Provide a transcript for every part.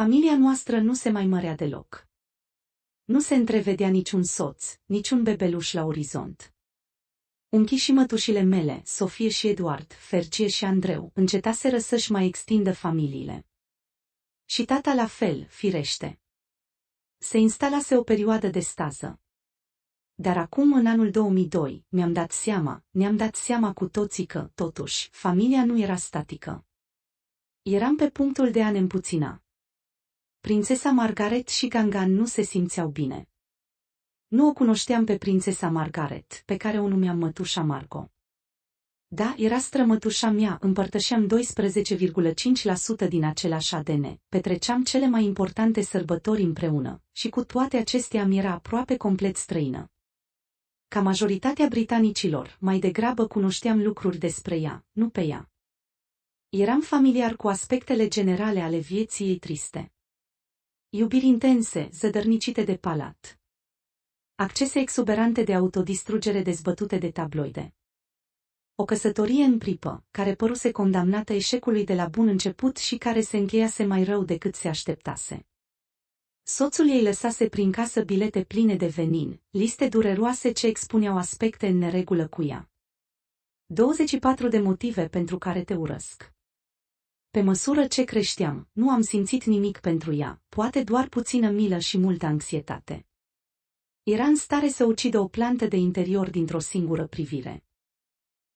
Familia noastră nu se mai mărea deloc. Nu se întrevedea niciun soț, niciun bebeluș la orizont. Unchi și mătușile mele, Sofie și Eduard, Fercie și Andreu, încetaseră să-și mai extindă familiile. Și tata la fel, firește. Se instalase o perioadă de stază. Dar acum, în anul 2002, mi-am dat seama, ne-am dat seama cu toții că, totuși, familia nu era statică. Eram pe punctul de a ne împuțina prințesa Margaret și Gangan nu se simțeau bine. Nu o cunoșteam pe prințesa Margaret, pe care o numeam mătușa Marco. Da, era strămătușa mea, împărtășeam 12,5% din același ADN, petreceam cele mai importante sărbători împreună, și cu toate acestea mi era aproape complet străină. Ca majoritatea britanicilor, mai degrabă cunoșteam lucruri despre ea, nu pe ea. Eram familiar cu aspectele generale ale vieții ei triste iubiri intense, zădărnicite de palat. Accese exuberante de autodistrugere dezbătute de tabloide. O căsătorie în pripă, care păruse condamnată eșecului de la bun început și care se încheiase mai rău decât se așteptase. Soțul ei lăsase prin casă bilete pline de venin, liste dureroase ce expuneau aspecte în neregulă cu ea. 24 de motive pentru care te urăsc. Pe măsură ce creșteam, nu am simțit nimic pentru ea, poate doar puțină milă și multă anxietate. Era în stare să ucidă o plantă de interior dintr-o singură privire.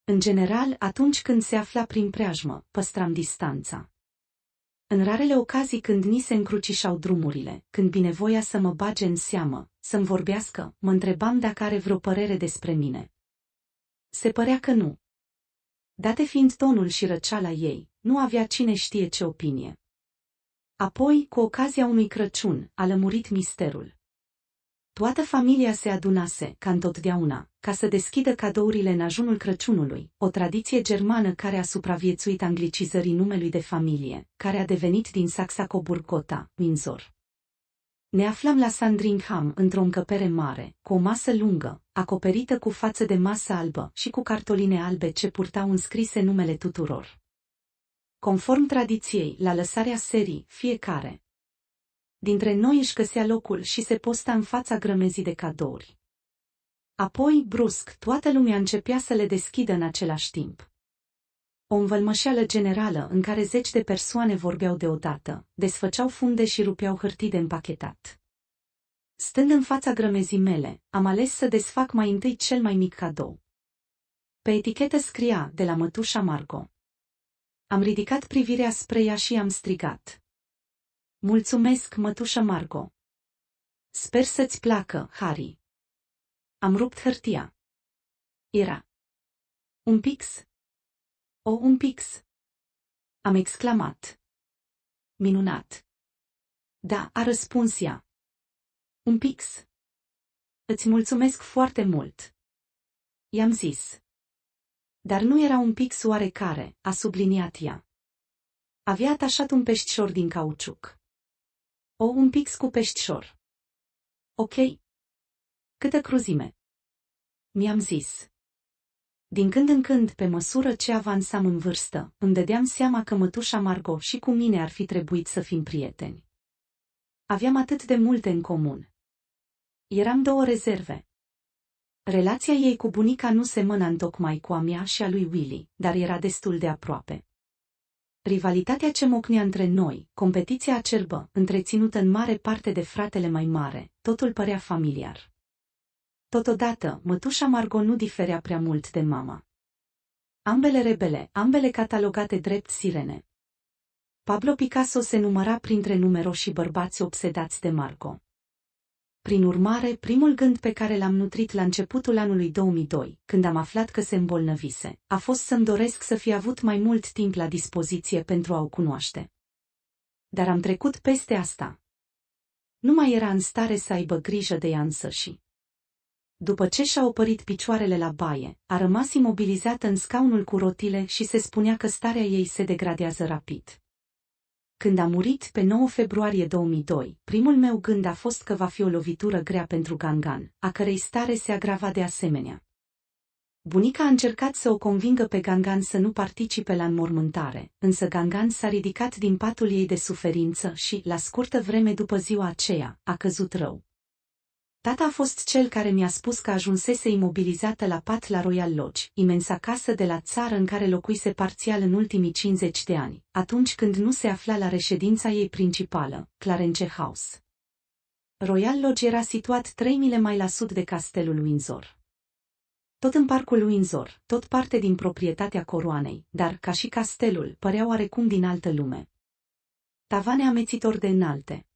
În general, atunci când se afla prin preajmă, păstram distanța. În rarele ocazii când ni se încrucișau drumurile, când binevoia să mă bage în seamă, să-mi vorbească, mă întrebam dacă are vreo părere despre mine. Se părea că nu. Date fiind tonul și răceala ei, nu avea cine știe ce opinie. Apoi, cu ocazia unui Crăciun, a lămurit misterul. Toată familia se adunase, ca întotdeauna, ca să deschidă cadourile în ajunul Crăciunului, o tradiție germană care a supraviețuit anglicizării numelui de familie, care a devenit din Saxa Coburgota, Windsor. Ne aflam la Sandringham, într-o încăpere mare, cu o masă lungă, acoperită cu față de masă albă și cu cartoline albe ce purtau înscrise numele tuturor. Conform tradiției, la lăsarea serii, fiecare dintre noi își găsea locul și se posta în fața grămezii de cadouri. Apoi, brusc, toată lumea începea să le deschidă în același timp. O învălmășeală generală în care zeci de persoane vorbeau deodată, desfăceau funde și rupeau hârtii de împachetat. Stând în fața grămezii mele, am ales să desfac mai întâi cel mai mic cadou. Pe etichetă scria de la mătușa Margot. Am ridicat privirea spre ea și am strigat. Mulțumesc, mătușă Margo. Sper să-ți placă, Harry. Am rupt hârtia. Era. Un pix? O, un pix! Am exclamat. Minunat! Da, a răspuns ea. Un pix! Îți mulțumesc foarte mult! I-am zis. Dar nu era un pix oarecare, a subliniat ea. Avea atașat un peștișor din cauciuc. O, un pix cu peștișor. Ok. Câtă cruzime? Mi-am zis. Din când în când, pe măsură ce avansam în vârstă, îmi dădeam seama că mătușa Margot și cu mine ar fi trebuit să fim prieteni. Aveam atât de multe în comun. Eram două rezerve, Relația ei cu bunica nu semăna întocmai cu a mea și a lui Willy, dar era destul de aproape. Rivalitatea ce mocnea între noi, competiția acerbă, întreținută în mare parte de fratele mai mare, totul părea familiar. Totodată, mătușa Margot nu diferea prea mult de mama. Ambele rebele, ambele catalogate drept sirene. Pablo Picasso se număra printre numeroși bărbați obsedați de Margot. Prin urmare, primul gând pe care l-am nutrit la începutul anului 2002, când am aflat că se îmbolnăvise, a fost să-mi doresc să fi avut mai mult timp la dispoziție pentru a o cunoaște. Dar am trecut peste asta. Nu mai era în stare să aibă grijă de ea însăși. După ce și-a opărit picioarele la baie, a rămas imobilizată în scaunul cu rotile și se spunea că starea ei se degradează rapid. Când a murit pe 9 februarie 2002, primul meu gând a fost că va fi o lovitură grea pentru Gangan, a cărei stare se agrava de asemenea. Bunica a încercat să o convingă pe Gangan să nu participe la înmormântare, însă Gangan s-a ridicat din patul ei de suferință și, la scurtă vreme după ziua aceea, a căzut rău. Tata a fost cel care mi-a spus că ajunsese imobilizată la pat la Royal Lodge, imensa casă de la țară în care locuise parțial în ultimii 50 de ani, atunci când nu se afla la reședința ei principală, Clarence House. Royal Lodge era situat 3 mile mai la sud de castelul Windsor. Tot în parcul Windsor, tot parte din proprietatea coroanei, dar, ca și castelul, părea oarecum din altă lume. Tavane amețitor de înalte,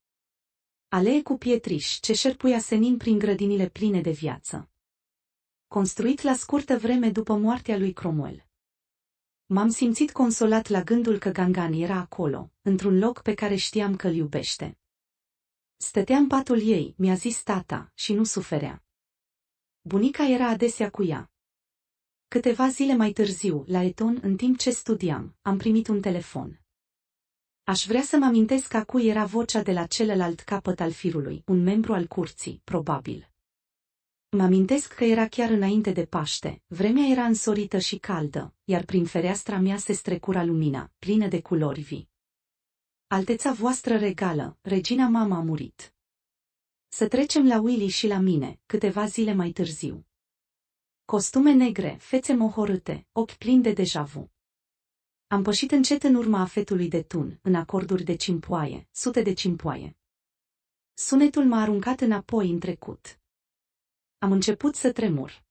Alee cu pietriș ce șerpuia senin prin grădinile pline de viață. Construit la scurtă vreme după moartea lui Cromwell. M-am simțit consolat la gândul că Gangan era acolo, într-un loc pe care știam că-l iubește. Stăteam patul ei, mi-a zis tata, și nu suferea. Bunica era adesea cu ea. Câteva zile mai târziu, la Eton, în timp ce studiam, am primit un telefon. Aș vrea să-mi amintesc a cui era vocea de la celălalt capăt al firului, un membru al curții, probabil. Mă amintesc că era chiar înainte de Paște, vremea era însorită și caldă, iar prin fereastra mea se strecura lumina, plină de culori vii. Alteța voastră regală, regina mama a murit. Să trecem la Willy și la mine, câteva zile mai târziu. Costume negre, fețe mohorâte, ochi plini de deja vu. Am pășit încet în urma afetului de tun, în acorduri de cimpoaie, sute de cimpoaie. Sunetul m-a aruncat înapoi în trecut. Am început să tremur.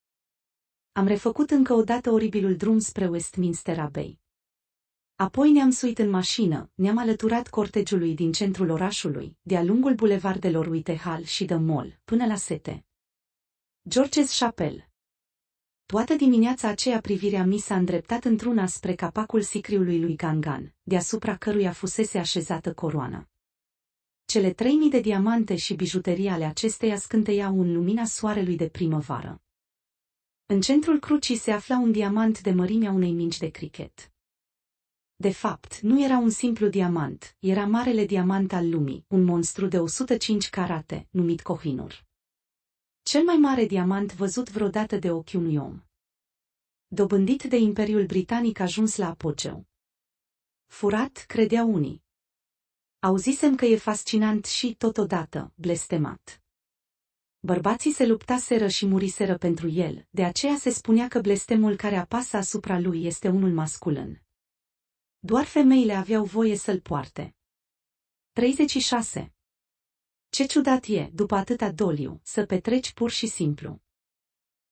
Am refăcut încă o dată oribilul drum spre Westminster Abbey. Apoi ne-am suit în mașină, ne-am alăturat cortegiului din centrul orașului, de-a lungul bulevardelor Whitehall și de Mall, până la sete. George's Chapel Toată dimineața aceea privirea mi s-a îndreptat într-una spre capacul sicriului lui Gangan, deasupra căruia fusese așezată coroana. Cele trei mii de diamante și bijuterii ale acesteia scânteiau în lumina soarelui de primăvară. În centrul crucii se afla un diamant de mărimea unei mingi de cricket. De fapt, nu era un simplu diamant, era marele diamant al lumii, un monstru de 105 carate, numit Cohinur cel mai mare diamant văzut vreodată de ochi unui om. Dobândit de Imperiul Britanic ajuns la apogeu. Furat, credea unii. Auzisem că e fascinant și, totodată, blestemat. Bărbații se luptaseră și muriseră pentru el, de aceea se spunea că blestemul care apasă asupra lui este unul masculin. Doar femeile aveau voie să-l poarte. 36. Ce ciudat e, după atâta doliu, să petreci pur și simplu.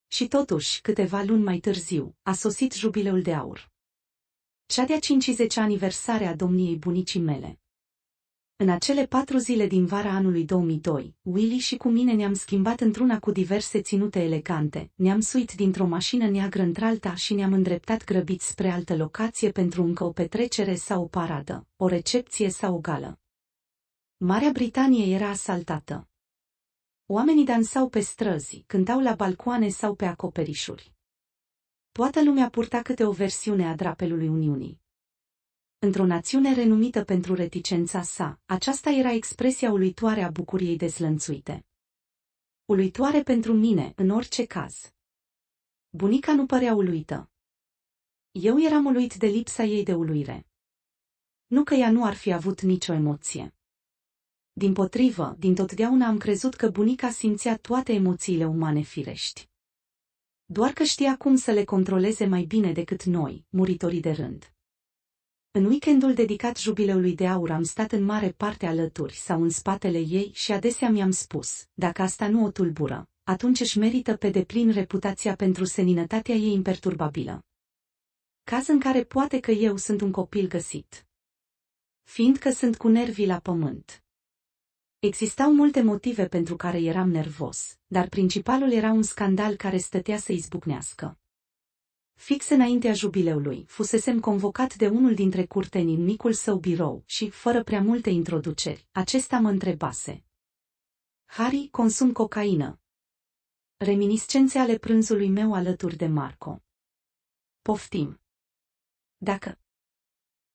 Și totuși, câteva luni mai târziu, a sosit jubileul de aur. Cea de-a 50 aniversare a domniei bunicii mele. În acele patru zile din vara anului 2002, Willy și cu mine ne-am schimbat într-una cu diverse ținute elegante, ne-am suit dintr-o mașină neagră într-alta și ne-am îndreptat grăbiți spre altă locație pentru încă o petrecere sau o paradă, o recepție sau o gală. Marea Britanie era asaltată. Oamenii dansau pe străzi, cântau la balcoane sau pe acoperișuri. Toată lumea purta câte o versiune a drapelului Uniunii. Într-o națiune renumită pentru reticența sa, aceasta era expresia uluitoare a bucuriei deslănțuite. Uluitoare pentru mine, în orice caz. Bunica nu părea uluită. Eu eram uluit de lipsa ei de uluire. Nu că ea nu ar fi avut nicio emoție. Din potrivă, din totdeauna am crezut că bunica simțea toate emoțiile umane firești. Doar că știa cum să le controleze mai bine decât noi, muritorii de rând. În weekendul dedicat jubileului de aur am stat în mare parte alături sau în spatele ei și adesea mi-am spus, dacă asta nu o tulbură, atunci își merită pe deplin reputația pentru seninătatea ei imperturbabilă. Caz în care poate că eu sunt un copil găsit. Fiindcă sunt cu nervii la pământ. Existau multe motive pentru care eram nervos, dar principalul era un scandal care stătea să izbucnească. Fix înaintea jubileului, fusesem convocat de unul dintre curteni în micul său birou și, fără prea multe introduceri, acesta mă întrebase. Harry, consum cocaină. Reminiscențe ale prânzului meu alături de Marco. Poftim. Dacă.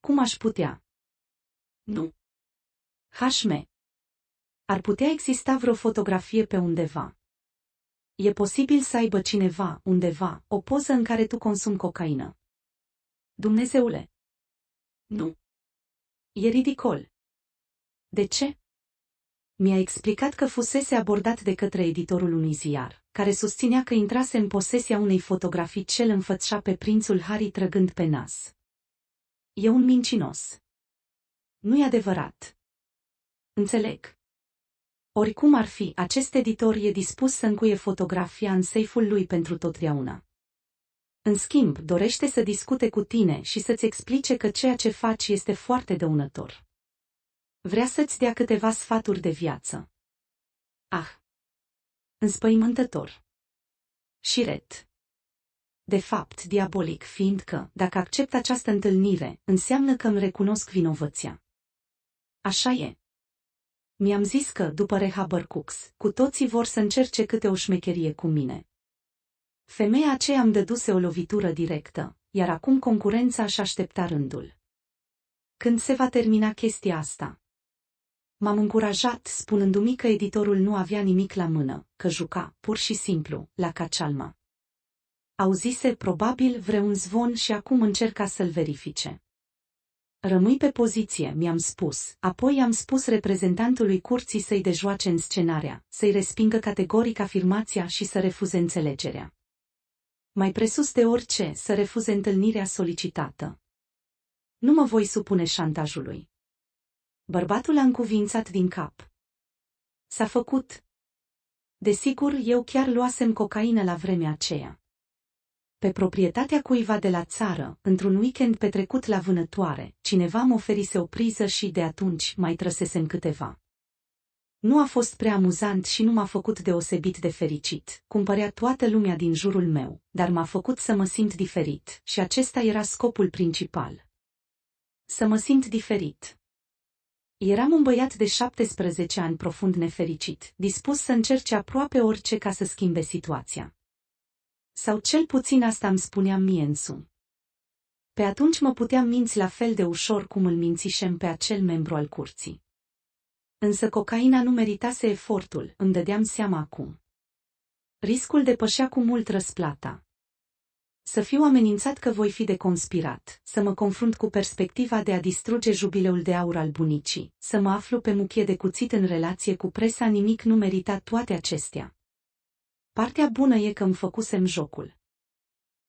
Cum aș putea? Nu. Hașme. Ar putea exista vreo fotografie pe undeva. E posibil să aibă cineva, undeva, o poză în care tu consumi cocaină. Dumnezeule! Nu. E ridicol. De ce? Mi-a explicat că fusese abordat de către editorul unui ziar, care susținea că intrase în posesia unei fotografii cel îl înfățșa pe prințul Harry trăgând pe nas. E un mincinos. Nu-i adevărat. Înțeleg. Oricum ar fi, acest editor e dispus să încuie fotografia în seiful lui pentru totdeauna. În schimb, dorește să discute cu tine și să-ți explice că ceea ce faci este foarte dăunător. Vrea să-ți dea câteva sfaturi de viață. Ah! Înspăimântător! Și ret! De fapt, diabolic, fiindcă, dacă accept această întâlnire, înseamnă că îmi recunosc vinovăția. Așa e. Mi-am zis că, după Rehabercux, cu toții vor să încerce câte o șmecherie cu mine. Femeia aceea îmi dăduse o lovitură directă, iar acum concurența și aștepta rândul. Când se va termina chestia asta? M-am încurajat, spunându-mi că editorul nu avea nimic la mână, că juca, pur și simplu, la cacialma. Auzise probabil vreun zvon și acum încerca să-l verifice. Rămâi pe poziție, mi-am spus. Apoi am spus reprezentantului curții să-i dejoace în scenarea, să-i respingă categoric afirmația și să refuze înțelegerea. Mai presus de orice, să refuze întâlnirea solicitată. Nu mă voi supune șantajului. Bărbatul a încuvințat din cap. S-a făcut. Desigur, eu chiar luasem cocaină la vremea aceea pe proprietatea cuiva de la țară, într-un weekend petrecut la vânătoare, cineva mă oferise o priză și de atunci mai trăsesem câteva. Nu a fost prea amuzant și nu m-a făcut deosebit de fericit, cumpărea toată lumea din jurul meu, dar m-a făcut să mă simt diferit și acesta era scopul principal. Să mă simt diferit. Eram un băiat de 17 ani profund nefericit, dispus să încerce aproape orice ca să schimbe situația. Sau cel puțin asta îmi spuneam mie însumi. Pe atunci mă puteam minți la fel de ușor cum îl mințișem pe acel membru al curții. Însă cocaina nu meritase efortul, îmi dădeam seama acum. Riscul depășea cu mult răsplata. Să fiu amenințat că voi fi deconspirat, să mă confrunt cu perspectiva de a distruge jubileul de aur al bunicii, să mă aflu pe muchie de cuțit în relație cu presa nimic nu merita toate acestea. Partea bună e că îmi făcusem jocul.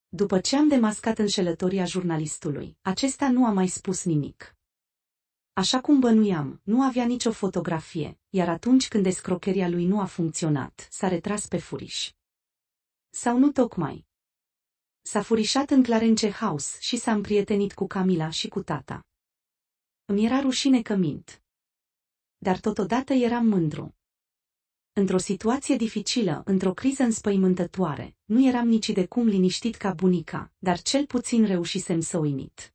După ce am demascat înșelătoria jurnalistului, acesta nu a mai spus nimic. Așa cum bănuiam, nu avea nicio fotografie, iar atunci când escrocheria lui nu a funcționat, s-a retras pe furiș. Sau nu tocmai. S-a furișat în Clarence House și s-a împrietenit cu Camila și cu tata. Îmi era rușine că mint. Dar totodată eram mândru. Într-o situație dificilă, într-o criză înspăimântătoare, nu eram nici de cum liniștit ca bunica, dar cel puțin reușisem să o imit.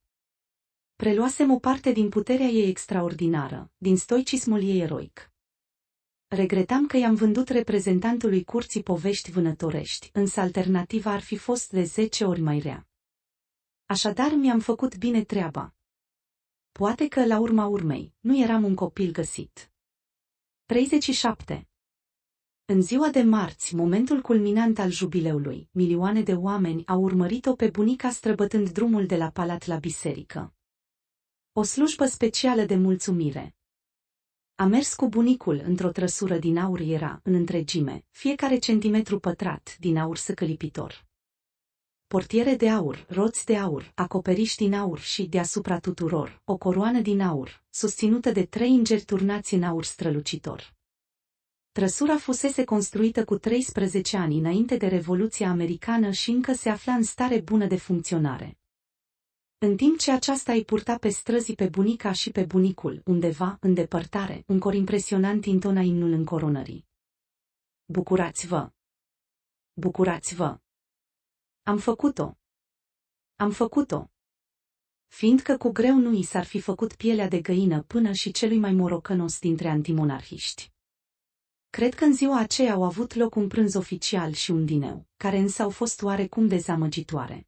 Preluasem o parte din puterea ei extraordinară, din stoicismul ei eroic. Regretam că i-am vândut reprezentantului curții povești vânătorești, însă alternativa ar fi fost de zece ori mai rea. Așadar mi-am făcut bine treaba. Poate că, la urma urmei, nu eram un copil găsit. 37. În ziua de marți, momentul culminant al jubileului, milioane de oameni au urmărit-o pe bunica străbătând drumul de la palat la biserică. O slujbă specială de mulțumire. A mers cu bunicul într-o trăsură din aur era, în întregime, fiecare centimetru pătrat din aur săcălipitor. Portiere de aur, roți de aur, acoperiș din aur și, deasupra tuturor, o coroană din aur, susținută de trei îngeri turnați în aur strălucitor. Trăsura fusese construită cu 13 ani înainte de Revoluția Americană și încă se afla în stare bună de funcționare. În timp ce aceasta îi purta pe străzi pe bunica și pe bunicul, undeva, în depărtare, un cor impresionant intona imnul încoronării. Bucurați-vă! Bucurați-vă! Am făcut-o! Am făcut-o! Fiindcă cu greu nu i s-ar fi făcut pielea de găină până și celui mai morocănos dintre antimonarhiști. Cred că în ziua aceea au avut loc un prânz oficial și un dineu, care însă au fost oarecum dezamăgitoare.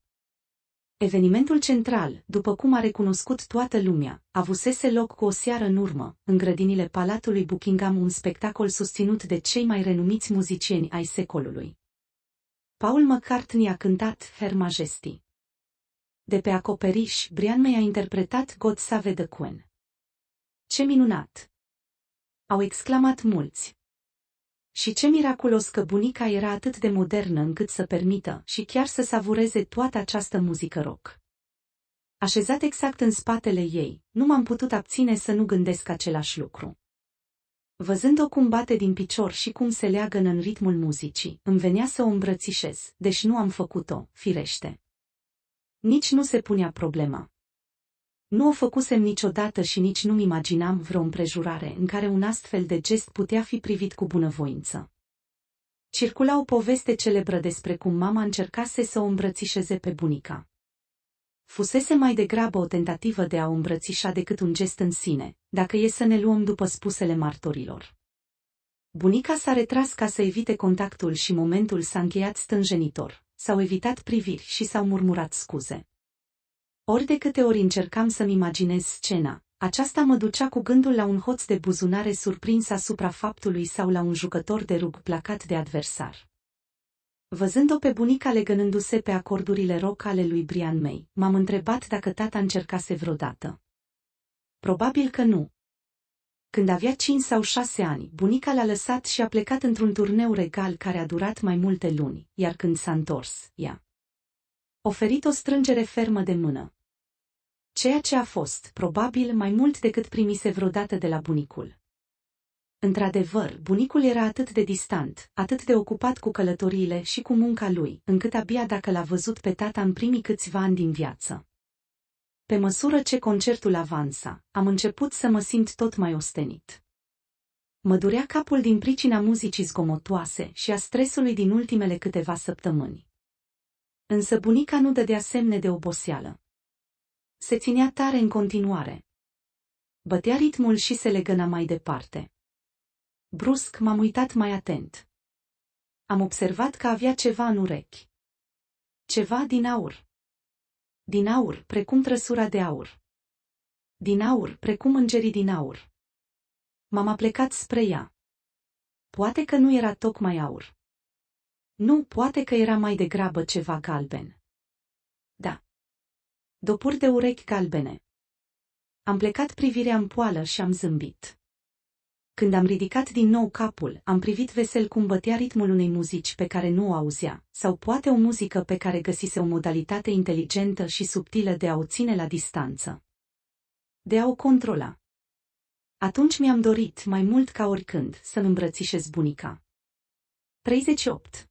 Evenimentul central, după cum a recunoscut toată lumea, avusese loc cu o seară în urmă, în grădinile Palatului Buckingham un spectacol susținut de cei mai renumiți muzicieni ai secolului. Paul McCartney a cântat Her Majesty. De pe acoperiș, Brian May a interpretat God Save the Queen. Ce minunat! Au exclamat mulți, și ce miraculos că bunica era atât de modernă încât să permită și chiar să savureze toată această muzică rock. Așezat exact în spatele ei, nu m-am putut abține să nu gândesc același lucru. Văzând-o cum bate din picior și cum se leagă în ritmul muzicii, îmi venea să o îmbrățișez, deși nu am făcut-o, firește. Nici nu se punea problema. Nu o făcusem niciodată și nici nu-mi imaginam vreo împrejurare în care un astfel de gest putea fi privit cu bunăvoință. Circula o poveste celebră despre cum mama încercase să o îmbrățișeze pe bunica. Fusese mai degrabă o tentativă de a o îmbrățișa decât un gest în sine, dacă e să ne luăm după spusele martorilor. Bunica s-a retras ca să evite contactul și momentul s-a încheiat stânjenitor, s-au evitat priviri și s-au murmurat scuze. Ori de câte ori încercam să-mi imaginez scena, aceasta mă ducea cu gândul la un hoț de buzunare surprins asupra faptului sau la un jucător de rug placat de adversar. Văzând-o pe bunica legănându-se pe acordurile roc ale lui Brian May, m-am întrebat dacă tata încercase vreodată. Probabil că nu. Când avea 5 sau 6 ani, bunica l-a lăsat și a plecat într-un turneu regal care a durat mai multe luni, iar când s-a întors, ea oferit o strângere fermă de mână. Ceea ce a fost, probabil, mai mult decât primise vreodată de la bunicul. Într-adevăr, bunicul era atât de distant, atât de ocupat cu călătoriile și cu munca lui, încât abia dacă l-a văzut pe tata în primii câțiva ani din viață. Pe măsură ce concertul avansa, am început să mă simt tot mai ostenit. Mă durea capul din pricina muzicii zgomotoase și a stresului din ultimele câteva săptămâni. Însă bunica nu dădea semne de oboseală. Se ținea tare în continuare. Bătea ritmul și se legăna mai departe. Brusc m-am uitat mai atent. Am observat că avea ceva în urechi. Ceva din aur. Din aur, precum trăsura de aur. Din aur, precum îngerii din aur. M-am aplecat spre ea. Poate că nu era tocmai aur. Nu, poate că era mai degrabă ceva galben. Da. Dopuri de urechi galbene. Am plecat privirea în poală și am zâmbit. Când am ridicat din nou capul, am privit vesel cum bătea ritmul unei muzici pe care nu o auzea, sau poate o muzică pe care găsise o modalitate inteligentă și subtilă de a o ține la distanță. De a o controla. Atunci mi-am dorit, mai mult ca oricând, să mi îmbrățișez bunica. 38.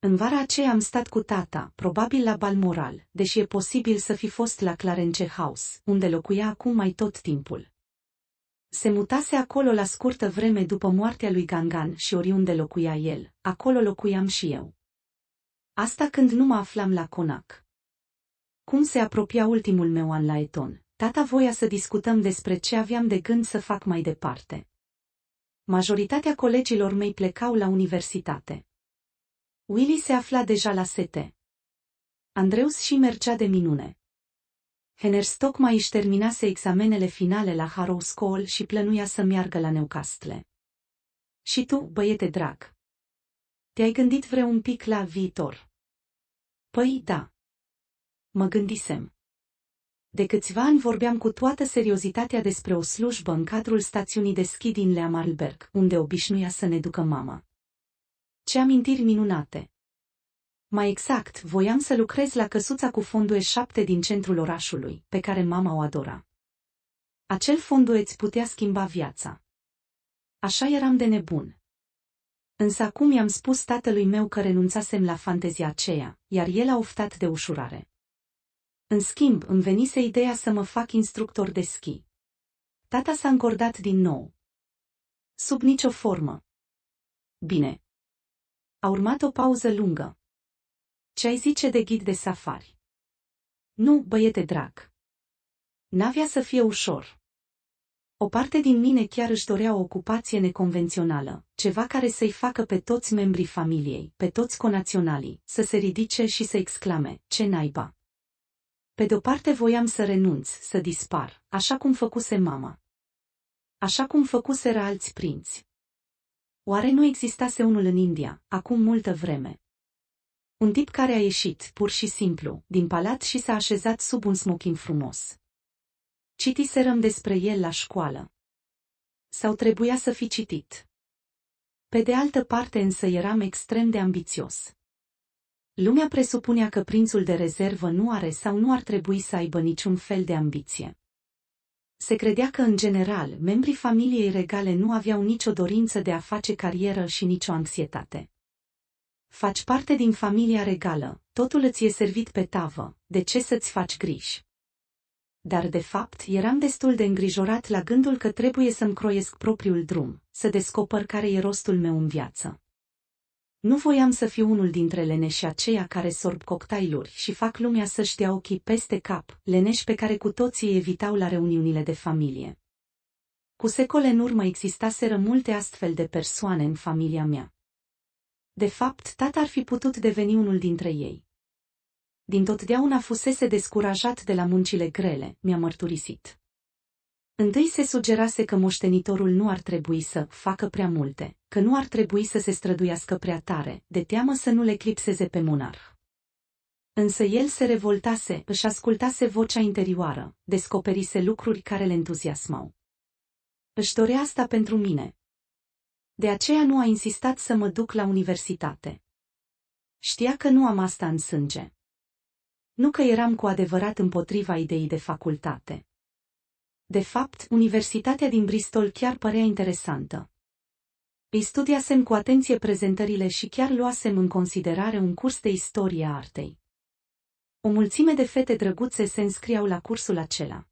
În vara aceea am stat cu tata, probabil la Balmoral, deși e posibil să fi fost la Clarence House, unde locuia acum mai tot timpul. Se mutase acolo la scurtă vreme după moartea lui Gangan și oriunde locuia el, acolo locuiam și eu. Asta când nu mă aflam la conac. Cum se apropia ultimul meu an la Eton, tata voia să discutăm despre ce aveam de gând să fac mai departe. Majoritatea colegilor mei plecau la universitate. Willy se afla deja la sete. Andreus și mergea de minune. Henerstock mai își terminase examenele finale la Harrow School și plănuia să meargă la Newcastle. Și tu, băiete drag, te-ai gândit vreun pic la viitor? Păi da. Mă gândisem. De câțiva ani vorbeam cu toată seriozitatea despre o slujbă în cadrul stațiunii de schi din Leamalberg, unde obișnuia să ne ducă mama. Ce amintiri minunate! Mai exact, voiam să lucrez la căsuța cu fondue șapte din centrul orașului, pe care mama o adora. Acel fondue îți putea schimba viața. Așa eram de nebun. Însă acum i-am spus tatălui meu că renunțasem la fantezia aceea, iar el a oftat de ușurare. În schimb, îmi venise ideea să mă fac instructor de schi. Tata s-a încordat din nou. Sub nicio formă. Bine, a urmat o pauză lungă. Ce ai zice de ghid de safari? Nu, băiete drag. N-avea să fie ușor. O parte din mine chiar își dorea o ocupație neconvențională, ceva care să-i facă pe toți membrii familiei, pe toți conaționalii, să se ridice și să exclame, ce naiba! Pe de-o parte voiam să renunț, să dispar, așa cum făcuse mama. Așa cum făcuseră alți prinți. Oare nu existase unul în India, acum multă vreme? Un tip care a ieșit, pur și simplu, din palat și s-a așezat sub un smoking frumos. Citiserăm despre el la școală. Sau trebuia să fi citit. Pe de altă parte însă eram extrem de ambițios. Lumea presupunea că prințul de rezervă nu are sau nu ar trebui să aibă niciun fel de ambiție. Se credea că, în general, membrii familiei regale nu aveau nicio dorință de a face carieră și nicio anxietate. Faci parte din familia regală, totul îți e servit pe tavă, de ce să-ți faci griji? Dar de fapt eram destul de îngrijorat la gândul că trebuie să-mi croiesc propriul drum, să descoper care e rostul meu în viață. Nu voiam să fiu unul dintre leneși aceia care sorb cocktailuri și fac lumea să-și dea ochii peste cap, leneși pe care cu toții evitau la reuniunile de familie. Cu secole în urmă existaseră multe astfel de persoane în familia mea. De fapt, tata ar fi putut deveni unul dintre ei. Din totdeauna fusese descurajat de la muncile grele, mi-a mărturisit. Întâi se sugerase că moștenitorul nu ar trebui să facă prea multe, că nu ar trebui să se străduiască prea tare, de teamă să nu le clipseze pe monarh. Însă el se revoltase, își ascultase vocea interioară, descoperise lucruri care le entuziasmau. Își dorea asta pentru mine. De aceea nu a insistat să mă duc la universitate. Știa că nu am asta în sânge. Nu că eram cu adevărat împotriva ideii de facultate de fapt, Universitatea din Bristol chiar părea interesantă. Îi studiasem cu atenție prezentările și chiar luasem în considerare un curs de istorie a artei. O mulțime de fete drăguțe se înscriau la cursul acela.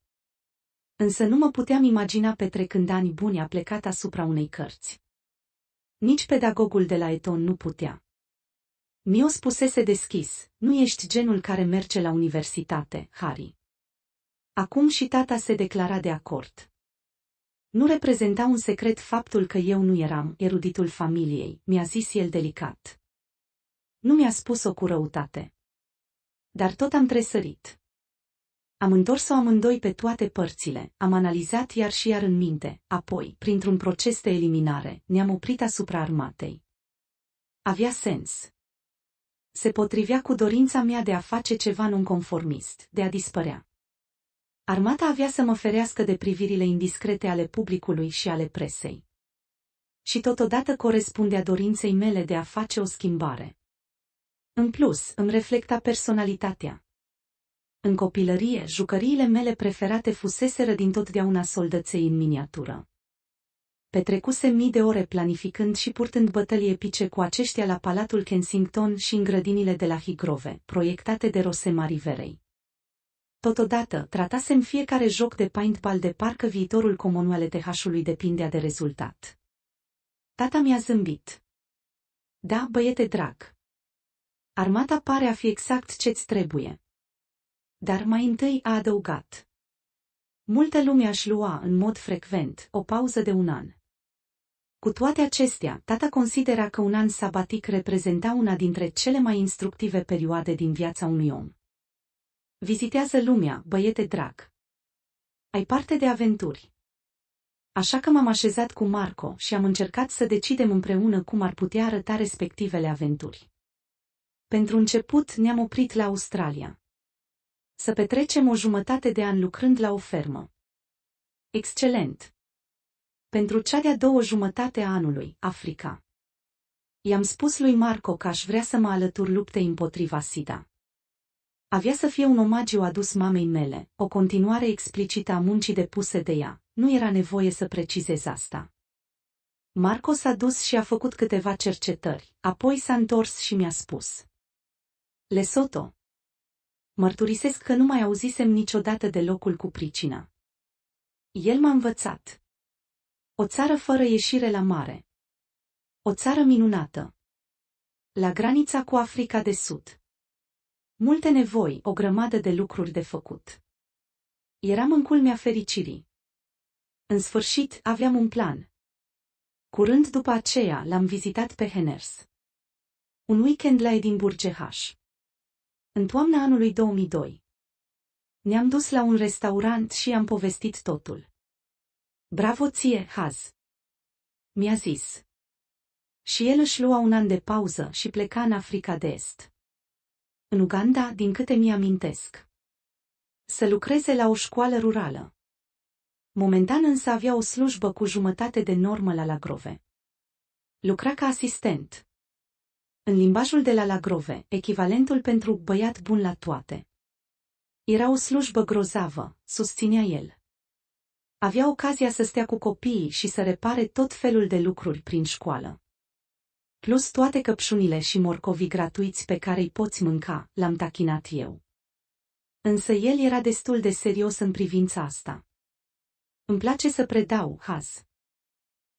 Însă nu mă puteam imagina petrecând ani buni a plecat asupra unei cărți. Nici pedagogul de la Eton nu putea. Mi-o spusese deschis, nu ești genul care merge la universitate, Harry. Acum și tata se declara de acord. Nu reprezenta un secret faptul că eu nu eram eruditul familiei, mi-a zis el delicat. Nu mi-a spus-o cu răutate. Dar tot am tresărit. Am întors-o amândoi pe toate părțile, am analizat iar și iar în minte, apoi, printr-un proces de eliminare, ne-am oprit asupra armatei. Avea sens. Se potrivea cu dorința mea de a face ceva nonconformist, de a dispărea. Armata avea să mă ferească de privirile indiscrete ale publicului și ale presei. Și totodată corespundea dorinței mele de a face o schimbare. În plus, îmi reflecta personalitatea. În copilărie, jucăriile mele preferate fuseseră totdeauna soldăței în miniatură. Petrecuse mii de ore planificând și purtând bătălii epice cu aceștia la Palatul Kensington și în grădinile de la Higrove, proiectate de Rosemary Verei. Totodată, tratasem fiecare joc de paintball de parcă viitorul comunul TH-ului depindea de rezultat. Tata mi-a zâmbit. Da, băiete drag. Armata pare a fi exact ce-ți trebuie. Dar mai întâi a adăugat. Multă lume aș lua în mod frecvent o pauză de un an. Cu toate acestea, tata considera că un an sabatic reprezenta una dintre cele mai instructive perioade din viața unui om. Vizitează lumea, băiete drag. Ai parte de aventuri. Așa că m-am așezat cu Marco și am încercat să decidem împreună cum ar putea arăta respectivele aventuri. Pentru început ne-am oprit la Australia. Să petrecem o jumătate de an lucrând la o fermă. Excelent! Pentru cea de-a doua jumătate a anului, Africa. I-am spus lui Marco că aș vrea să mă alătur luptei împotriva SIDA. Avea să fie un omagiu adus mamei mele, o continuare explicită a muncii depuse de ea. Nu era nevoie să precizez asta. Marco s-a dus și a făcut câteva cercetări, apoi s-a întors și mi-a spus. Lesoto. Mărturisesc că nu mai auzisem niciodată de locul cu pricina. El m-a învățat. O țară fără ieșire la mare. O țară minunată. La granița cu Africa de Sud. Multe nevoi, o grămadă de lucruri de făcut. Eram în culmea fericirii. În sfârșit, aveam un plan. Curând după aceea, l-am vizitat pe Heners. Un weekend la Edinburgh GH. În toamna anului 2002. Ne-am dus la un restaurant și am povestit totul. Bravo ție, Haz! Mi-a zis. Și el își lua un an de pauză și pleca în Africa de Est în Uganda, din câte mi-amintesc. Să lucreze la o școală rurală. Momentan însă avea o slujbă cu jumătate de normă la Lagrove. Lucra ca asistent. În limbajul de la Lagrove, echivalentul pentru băiat bun la toate. Era o slujbă grozavă, susținea el. Avea ocazia să stea cu copiii și să repare tot felul de lucruri prin școală plus toate căpșunile și morcovii gratuiți pe care îi poți mânca, l-am tachinat eu. Însă el era destul de serios în privința asta. Îmi place să predau, Haz.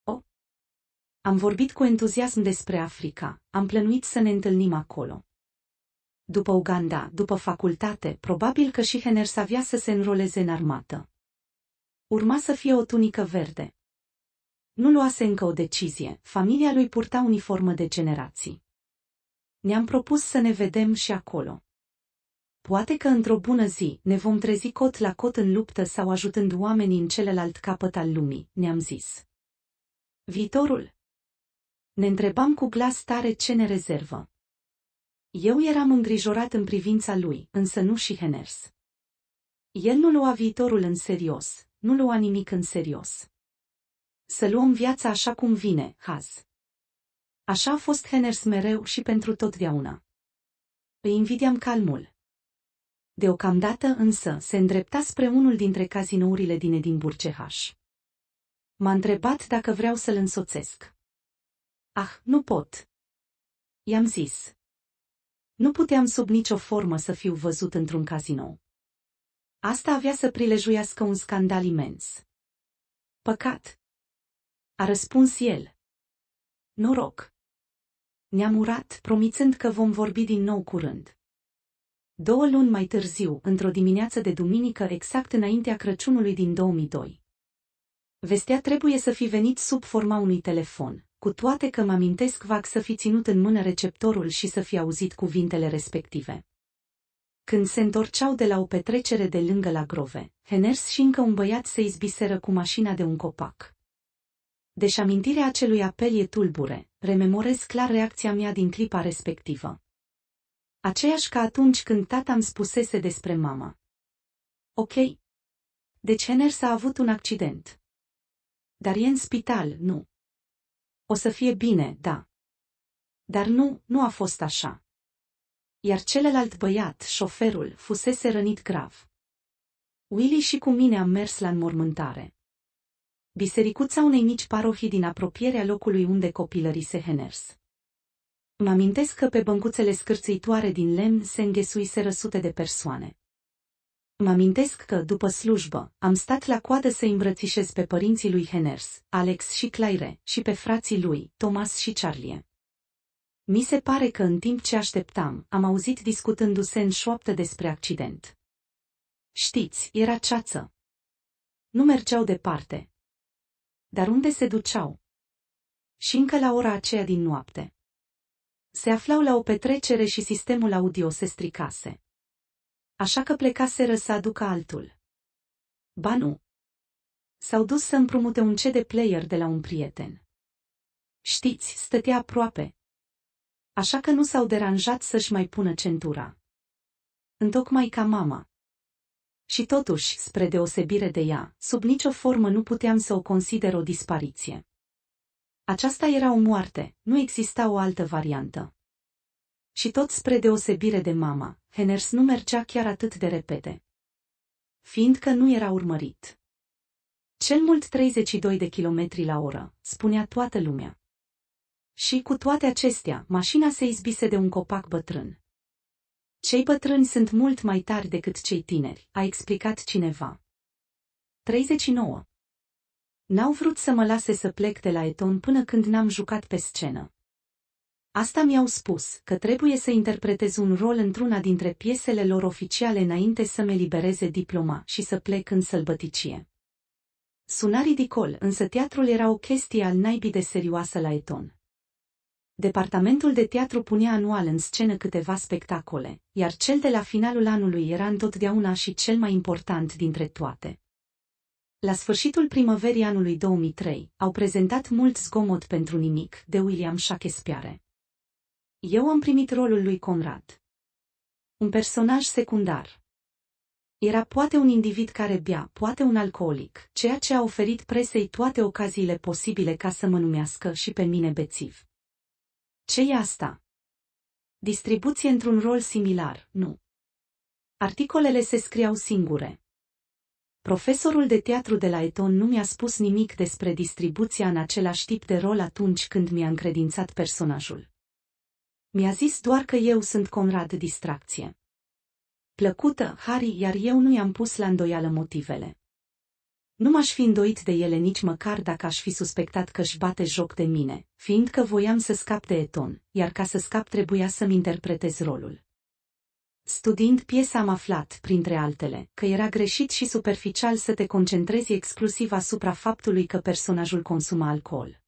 O. Am vorbit cu entuziasm despre Africa, am plănuit să ne întâlnim acolo. După Uganda, după facultate, probabil că și Heners avea să se înroleze în armată. Urma să fie o tunică verde, nu luase încă o decizie, familia lui purta uniformă de generații. Ne-am propus să ne vedem și acolo. Poate că într-o bună zi ne vom trezi cot la cot în luptă sau ajutând oamenii în celălalt capăt al lumii, ne-am zis. Viitorul? Ne întrebam cu glas tare ce ne rezervă. Eu eram îngrijorat în privința lui, însă nu și Heners. El nu lua viitorul în serios, nu lua nimic în serios. Să luăm viața așa cum vine, haz. Așa a fost Heners mereu și pentru totdeauna. Îi invidiam calmul. Deocamdată însă se îndrepta spre unul dintre cazinourile din Edimburg CH. M-a întrebat dacă vreau să-l însoțesc. Ah, nu pot. I-am zis. Nu puteam sub nicio formă să fiu văzut într-un cazinou. Asta avea să prilejuiască un scandal imens. Păcat, a răspuns el. Noroc! Ne-am urat, promițând că vom vorbi din nou curând. Două luni mai târziu, într-o dimineață de duminică exact înaintea Crăciunului din 2002. Vestea trebuie să fi venit sub forma unui telefon, cu toate că mă amintesc vac să fi ținut în mână receptorul și să fi auzit cuvintele respective. Când se întorceau de la o petrecere de lângă la grove, Heners și încă un băiat se izbiseră cu mașina de un copac. Deși amintirea acelui apel e tulbure, rememorez clar reacția mea din clipa respectivă. Aceeași ca atunci când tata îmi spusese despre mama. Ok. Deci s a avut un accident. Dar e în spital, nu. O să fie bine, da. Dar nu, nu a fost așa. Iar celălalt băiat, șoferul, fusese rănit grav. Willy și cu mine am mers la înmormântare bisericuța unei mici parohii din apropierea locului unde se Heners. Îmi amintesc că pe băncuțele scârțitoare din lemn se înghesuiseră sute de persoane. Mă amintesc că, după slujbă, am stat la coadă să îmbrățișez pe părinții lui Heners, Alex și Claire, și pe frații lui, Thomas și Charlie. Mi se pare că în timp ce așteptam, am auzit discutându-se în șoaptă despre accident. Știți, era ceață. Nu mergeau departe, dar unde se duceau? Și încă la ora aceea din noapte. Se aflau la o petrecere și sistemul audio se stricase. Așa că plecaseră să aducă altul. Ba nu. S-au dus să împrumute un CD player de la un prieten. Știți, stătea aproape. Așa că nu s-au deranjat să-și mai pună centura. Întocmai ca mama. Și totuși, spre deosebire de ea, sub nicio formă nu puteam să o consider o dispariție. Aceasta era o moarte, nu exista o altă variantă. Și tot spre deosebire de mama, Heners nu mergea chiar atât de repede. Fiindcă nu era urmărit. Cel mult 32 de kilometri la oră, spunea toată lumea. Și cu toate acestea, mașina se izbise de un copac bătrân. Cei bătrâni sunt mult mai tari decât cei tineri, a explicat cineva. 39. N-au vrut să mă lase să plec de la Eton până când n-am jucat pe scenă. Asta mi-au spus, că trebuie să interpretez un rol într-una dintre piesele lor oficiale înainte să-mi elibereze diploma și să plec în sălbăticie. Suna ridicol, însă teatrul era o chestie al naibii de serioasă la Eton. Departamentul de teatru punea anual în scenă câteva spectacole, iar cel de la finalul anului era întotdeauna și cel mai important dintre toate. La sfârșitul primăverii anului 2003, au prezentat mult zgomot pentru nimic de William Shakespeare. Eu am primit rolul lui Conrad. Un personaj secundar. Era poate un individ care bea, poate un alcoolic, ceea ce a oferit presei toate ocaziile posibile ca să mă numească și pe mine bețiv ce e asta? Distribuție într-un rol similar, nu. Articolele se scriau singure. Profesorul de teatru de la Eton nu mi-a spus nimic despre distribuția în același tip de rol atunci când mi-a încredințat personajul. Mi-a zis doar că eu sunt Conrad Distracție. Plăcută, Harry, iar eu nu i-am pus la îndoială motivele. Nu m-aș fi îndoit de ele nici măcar dacă aș fi suspectat că își bate joc de mine, fiindcă voiam să scap de Eton, iar ca să scap trebuia să-mi interpretez rolul. Studiind piesa am aflat, printre altele, că era greșit și superficial să te concentrezi exclusiv asupra faptului că personajul consuma alcool.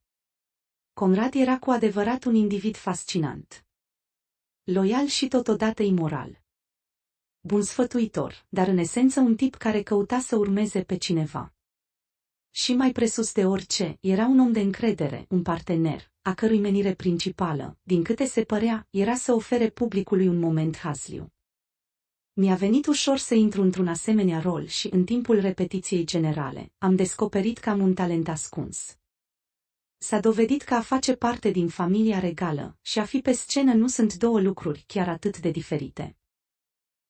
Conrad era cu adevărat un individ fascinant. Loial și totodată imoral. Bun sfătuitor, dar în esență un tip care căuta să urmeze pe cineva. Și mai presus de orice, era un om de încredere, un partener, a cărui menire principală, din câte se părea, era să ofere publicului un moment hasliu. Mi-a venit ușor să intru într-un asemenea rol și în timpul repetiției generale, am descoperit că am un talent ascuns. S-a dovedit că a face parte din familia regală și a fi pe scenă nu sunt două lucruri chiar atât de diferite.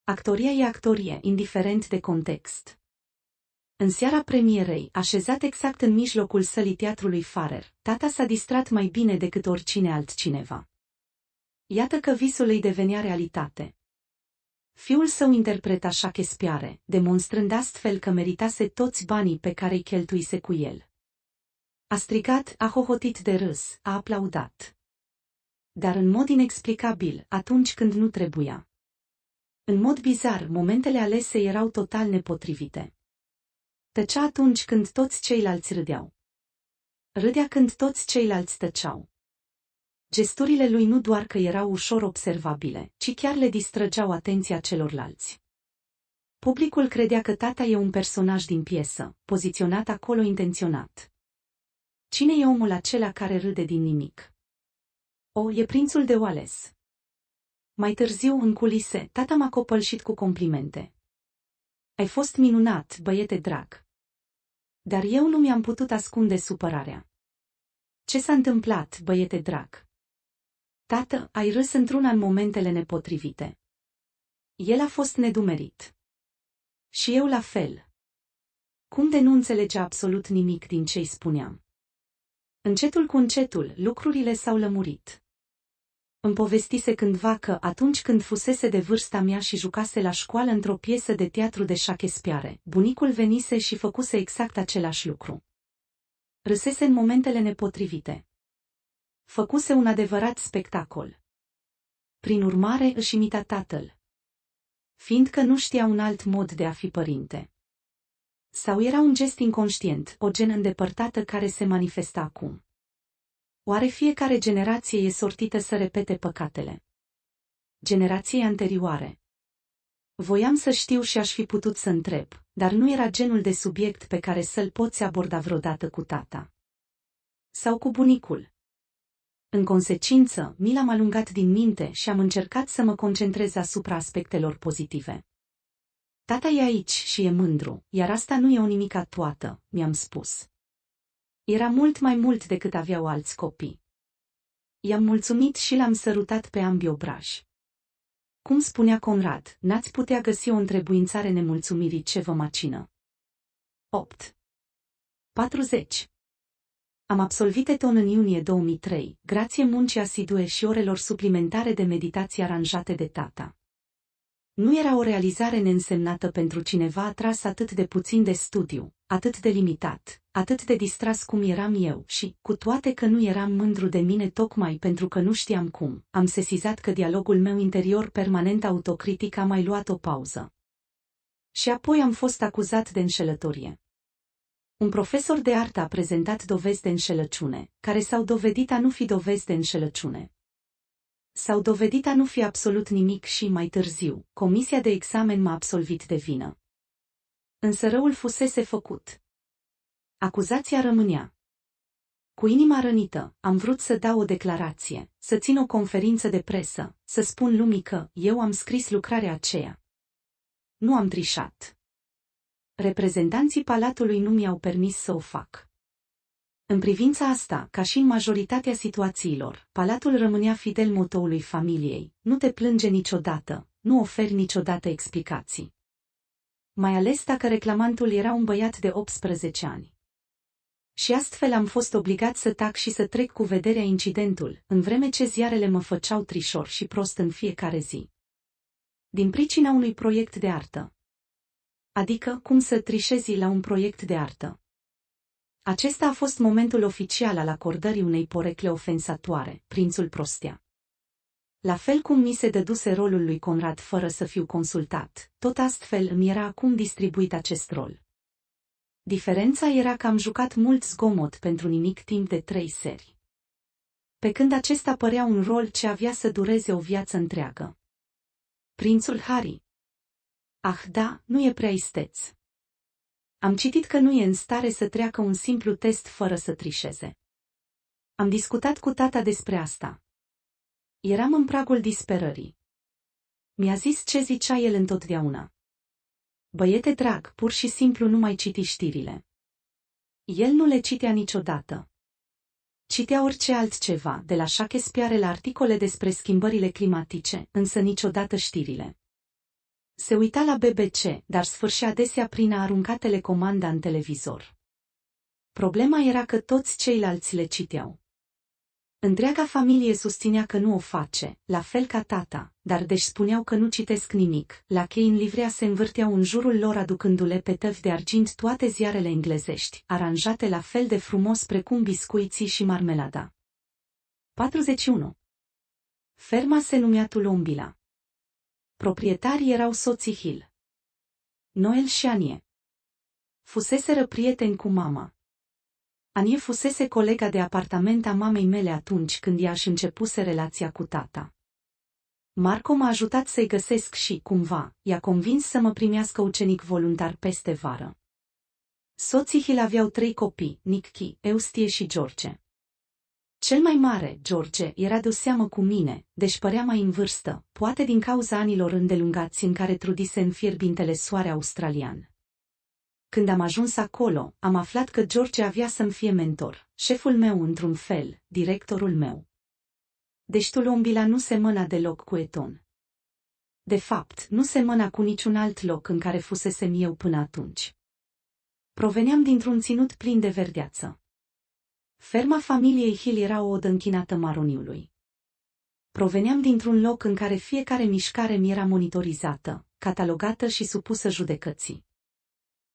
Actoria e actorie, indiferent de context. În seara premierei, așezat exact în mijlocul sălii teatrului Farer, tata s-a distrat mai bine decât oricine altcineva. Iată că visul îi devenea realitate. Fiul său interpreta Shakespeare, demonstrând astfel că meritase toți banii pe care îi cheltuise cu el. A stricat, a hohotit de râs, a aplaudat. Dar în mod inexplicabil, atunci când nu trebuia. În mod bizar, momentele alese erau total nepotrivite. Tăcea atunci când toți ceilalți râdeau. Râdea când toți ceilalți tăceau. Gesturile lui nu doar că erau ușor observabile, ci chiar le distrăgeau atenția celorlalți. Publicul credea că tata e un personaj din piesă, poziționat acolo intenționat. Cine e omul acela care râde din nimic? O, e prințul de Wales. Mai târziu, în culise, tata m-a copălșit cu complimente, ai fost minunat, băiete drag. Dar eu nu mi-am putut ascunde supărarea. Ce s-a întâmplat, băiete drag? Tată, ai râs într-una în momentele nepotrivite. El a fost nedumerit. Și eu la fel. Cum de nu înțelege absolut nimic din ce-i spuneam? Încetul cu încetul, lucrurile s-au lămurit. Îmi povestise cândva că, atunci când fusese de vârsta mea și jucase la școală într-o piesă de teatru de șachespiare, bunicul venise și făcuse exact același lucru. Râsese în momentele nepotrivite. Făcuse un adevărat spectacol. Prin urmare își imita tatăl. Fiindcă nu știa un alt mod de a fi părinte. Sau era un gest inconștient, o genă îndepărtată care se manifesta acum. Oare fiecare generație e sortită să repete păcatele? Generației anterioare. Voiam să știu și aș fi putut să întreb, dar nu era genul de subiect pe care să-l poți aborda vreodată cu tata. Sau cu bunicul. În consecință, mi l-am alungat din minte și am încercat să mă concentrez asupra aspectelor pozitive. Tata e aici și e mândru, iar asta nu e o nimica toată, mi-am spus. Era mult mai mult decât aveau alți copii. I-am mulțumit și l-am sărutat pe ambii obrași. Cum spunea Conrad, n-ați putea găsi o întrebuințare nemulțumirii ce vă macină. 8. 40. Am absolvit Eton în iunie 2003, grație muncii asidue și orelor suplimentare de meditații aranjate de tata. Nu era o realizare neînsemnată pentru cineva atras atât de puțin de studiu, atât de limitat, atât de distras cum eram eu și, cu toate că nu eram mândru de mine tocmai pentru că nu știam cum, am sesizat că dialogul meu interior permanent autocritic a mai luat o pauză. Și apoi am fost acuzat de înșelătorie. Un profesor de artă a prezentat dovezi de înșelăciune, care s-au dovedit a nu fi dovezi de înșelăciune s-au dovedit a nu fi absolut nimic și, mai târziu, comisia de examen m-a absolvit de vină. Însă răul fusese făcut. Acuzația rămânea. Cu inima rănită, am vrut să dau o declarație, să țin o conferință de presă, să spun lumii că eu am scris lucrarea aceea. Nu am trișat. Reprezentanții palatului nu mi-au permis să o fac. În privința asta, ca și în majoritatea situațiilor, palatul rămânea fidel motoului familiei, nu te plânge niciodată, nu oferi niciodată explicații. Mai ales dacă reclamantul era un băiat de 18 ani. Și astfel am fost obligat să tac și să trec cu vederea incidentul, în vreme ce ziarele mă făceau trișor și prost în fiecare zi. Din pricina unui proiect de artă. Adică, cum să trișezi la un proiect de artă. Acesta a fost momentul oficial al acordării unei porecle ofensatoare, prințul prostea. La fel cum mi se dăduse rolul lui Conrad fără să fiu consultat, tot astfel îmi era acum distribuit acest rol. Diferența era că am jucat mult zgomot pentru nimic timp de trei seri. Pe când acesta părea un rol ce avea să dureze o viață întreagă. Prințul Harry. Ah da, nu e prea isteț. Am citit că nu e în stare să treacă un simplu test fără să trișeze. Am discutat cu tata despre asta. Eram în pragul disperării. Mi-a zis ce zicea el întotdeauna. Băiete drag, pur și simplu nu mai citi știrile. El nu le citea niciodată. Citea orice altceva, de la spiare la articole despre schimbările climatice, însă niciodată știrile. Se uita la BBC, dar sfârșea adesea prin a arunca telecomanda în televizor. Problema era că toți ceilalți le citeau. Întreaga familie susținea că nu o face, la fel ca tata, dar deși spuneau că nu citesc nimic. La chei în livrea se învârteau în jurul lor aducându-le pe tăv de argint toate ziarele englezești, aranjate la fel de frumos precum biscuiții și marmelada. 41. Ferma se numea Tulombila. Proprietari erau soții Hill. Noel și Anie. Fuseseră prieteni cu mama. Anie fusese colega de apartament a mamei mele atunci când ea și începuse relația cu tata. Marco m-a ajutat să-i găsesc și, cumva, i-a convins să mă primească ucenic voluntar peste vară. Soții Hill aveau trei copii, Nicky, Eustie și George. Cel mai mare, George, era de seamă cu mine, deci părea mai în vârstă, poate din cauza anilor îndelungați în care trudise în fierbintele soare australian. Când am ajuns acolo, am aflat că George avea să-mi fie mentor, șeful meu într-un fel, directorul meu. Deci Tulombila nu semăna deloc cu Eton. De fapt, nu semăna cu niciun alt loc în care fusesem eu până atunci. Proveneam dintr-un ținut plin de verdeață. Ferma familiei Hill era o odă închinată maroniului. Proveneam dintr-un loc în care fiecare mișcare mi era monitorizată, catalogată și supusă judecății.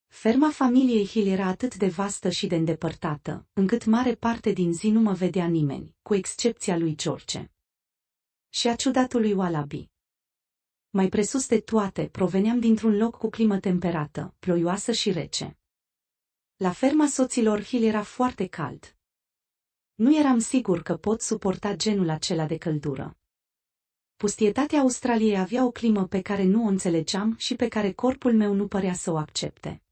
Ferma familiei Hill era atât de vastă și de îndepărtată, încât mare parte din zi nu mă vedea nimeni, cu excepția lui George. Și a ciudatului Wallaby. Mai presus de toate, proveneam dintr-un loc cu climă temperată, ploioasă și rece. La ferma soților Hill era foarte cald, nu eram sigur că pot suporta genul acela de căldură. Pustietatea Australiei avea o climă pe care nu o înțelegeam și pe care corpul meu nu părea să o accepte.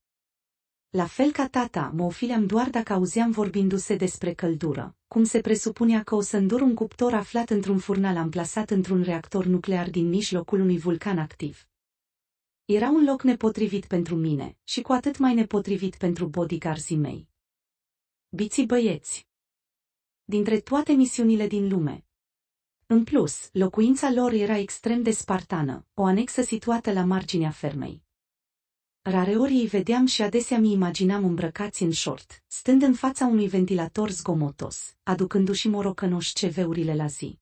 La fel ca tata, mă ofileam doar dacă auzeam vorbindu-se despre căldură, cum se presupunea că o să îndur un cuptor aflat într-un furnal amplasat într-un reactor nuclear din mijlocul unui vulcan activ. Era un loc nepotrivit pentru mine și cu atât mai nepotrivit pentru bodyguarzii mei. Biții băieți! dintre toate misiunile din lume. În plus, locuința lor era extrem de spartană, o anexă situată la marginea fermei. Rareori îi vedeam și adesea mi imaginam îmbrăcați în short, stând în fața unui ventilator zgomotos, aducându-și morocănoși ceveurile la zi.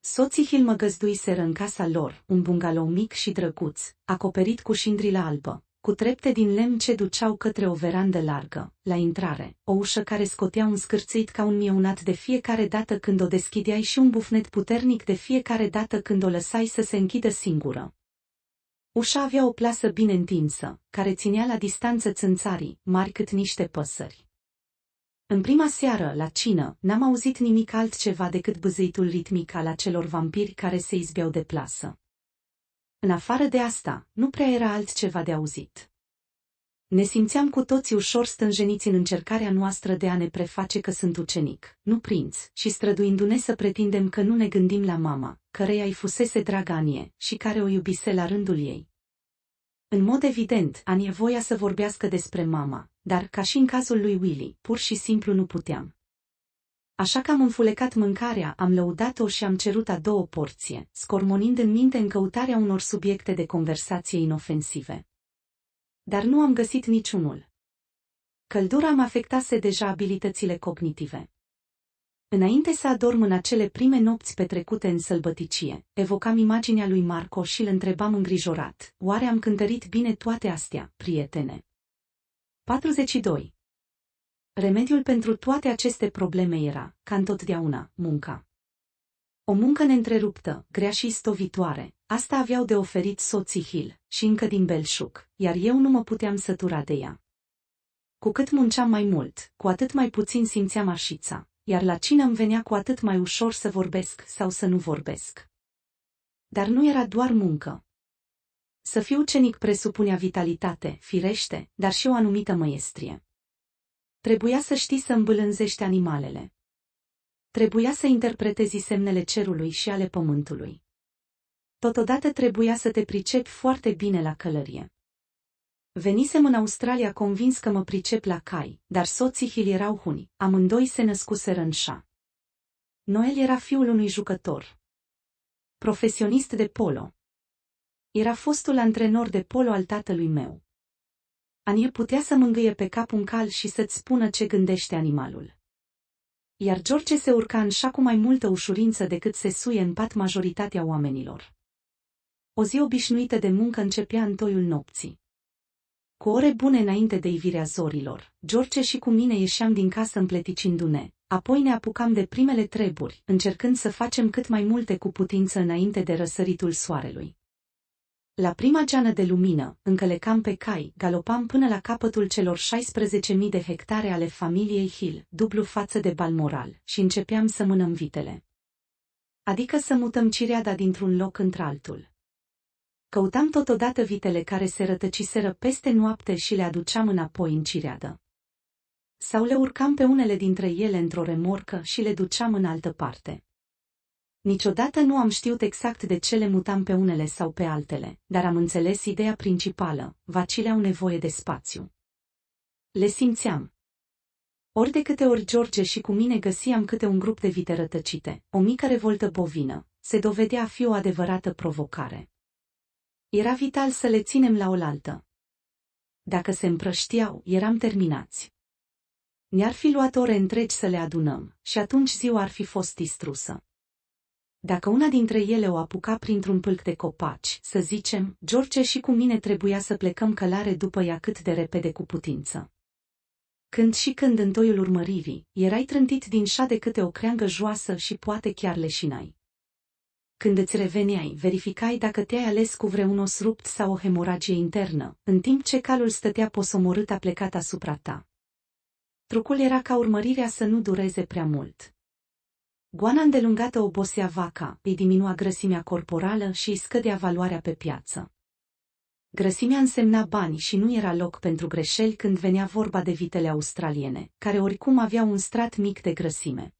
Soții Hill mă găzduiseră în casa lor, un bungalou mic și drăguț, acoperit cu șindrila albă cu trepte din lemn ce duceau către o verandă largă, la intrare, o ușă care scotea un scârțit ca un mieunat de fiecare dată când o deschideai și un bufnet puternic de fiecare dată când o lăsai să se închidă singură. Ușa avea o plasă bine întinsă, care ținea la distanță țânțarii, mari cât niște păsări. În prima seară, la cină, n-am auzit nimic altceva decât băzeitul ritmic al acelor vampiri care se izbeau de plasă. În afară de asta, nu prea era altceva de auzit. Ne simțeam cu toții ușor stânjeniți în încercarea noastră de a ne preface că sunt ucenic, nu prinț, și străduindu-ne să pretindem că nu ne gândim la mama, căreia îi fusese dragă Anie și care o iubise la rândul ei. În mod evident, Anie voia să vorbească despre mama, dar, ca și în cazul lui Willy, pur și simplu nu puteam. Așa că am înfulecat mâncarea, am lăudat-o și am cerut a două porție, scormonind în minte în căutarea unor subiecte de conversație inofensive. Dar nu am găsit niciunul. Căldura a afectase deja abilitățile cognitive. Înainte să adorm în acele prime nopți petrecute în sălbăticie, evocam imaginea lui Marco și îl întrebam îngrijorat, oare am cântărit bine toate astea, prietene? 42. Remediul pentru toate aceste probleme era, ca întotdeauna, munca. O muncă neîntreruptă, grea și stovitoare, asta aveau de oferit soții Hill și încă din belșug, iar eu nu mă puteam sătura de ea. Cu cât munceam mai mult, cu atât mai puțin simțeam așița, iar la cine îmi venea cu atât mai ușor să vorbesc sau să nu vorbesc. Dar nu era doar muncă. Să fiu ucenic presupunea vitalitate, firește, dar și o anumită măiestrie. Trebuia să știi să îmbâlânzești animalele. Trebuia să interpretezi semnele cerului și ale pământului. Totodată trebuia să te pricepi foarte bine la călărie. Venisem în Australia convins că mă pricep la cai, dar soții Hill erau huni, amândoi se născuseră în șa. Noel era fiul unui jucător. Profesionist de polo. Era fostul antrenor de polo al tatălui meu. Anir putea să mângâie pe cap un cal și să-ți spună ce gândește animalul. Iar George se urca în șa cu mai multă ușurință decât se suie în pat majoritatea oamenilor. O zi obișnuită de muncă începea în toiul nopții. Cu ore bune înainte de ivirea zorilor, George și cu mine ieșeam din casă împleticindu-ne, apoi ne apucam de primele treburi, încercând să facem cât mai multe cu putință înainte de răsăritul soarelui. La prima geană de lumină, încălecam pe cai, galopam până la capătul celor 16.000 de hectare ale familiei Hill, dublu față de Balmoral, și începeam să mânăm vitele. Adică să mutăm cireada dintr-un loc într-altul. Căutam totodată vitele care se rătăciseră peste noapte și le aduceam înapoi în cireadă. Sau le urcam pe unele dintre ele într-o remorcă și le duceam în altă parte. Niciodată nu am știut exact de ce le mutam pe unele sau pe altele, dar am înțeles ideea principală, vacile au nevoie de spațiu. Le simțeam. Ori de câte ori George și cu mine găsiam câte un grup de vite rătăcite, o mică revoltă bovină, se dovedea a fi o adevărată provocare. Era vital să le ținem la oaltă. Dacă se împrăștiau, eram terminați. Ne-ar fi luat ore întregi să le adunăm și atunci ziua ar fi fost distrusă. Dacă una dintre ele o apuca printr-un pâlc de copaci, să zicem, George și cu mine trebuia să plecăm călare după ea cât de repede cu putință. Când și când în toiul urmăririi, erai trântit din șa de câte o creangă joasă și poate chiar leșinai. Când îți reveneai, verificai dacă te-ai ales cu vreun os rupt sau o hemoragie internă, în timp ce calul stătea posomorât a plecat asupra ta. Trucul era ca urmărirea să nu dureze prea mult. Goana îndelungată obosea vaca, îi diminua grăsimea corporală și îi scădea valoarea pe piață. Grăsimea însemna bani și nu era loc pentru greșeli când venea vorba de vitele australiene, care oricum aveau un strat mic de grăsime.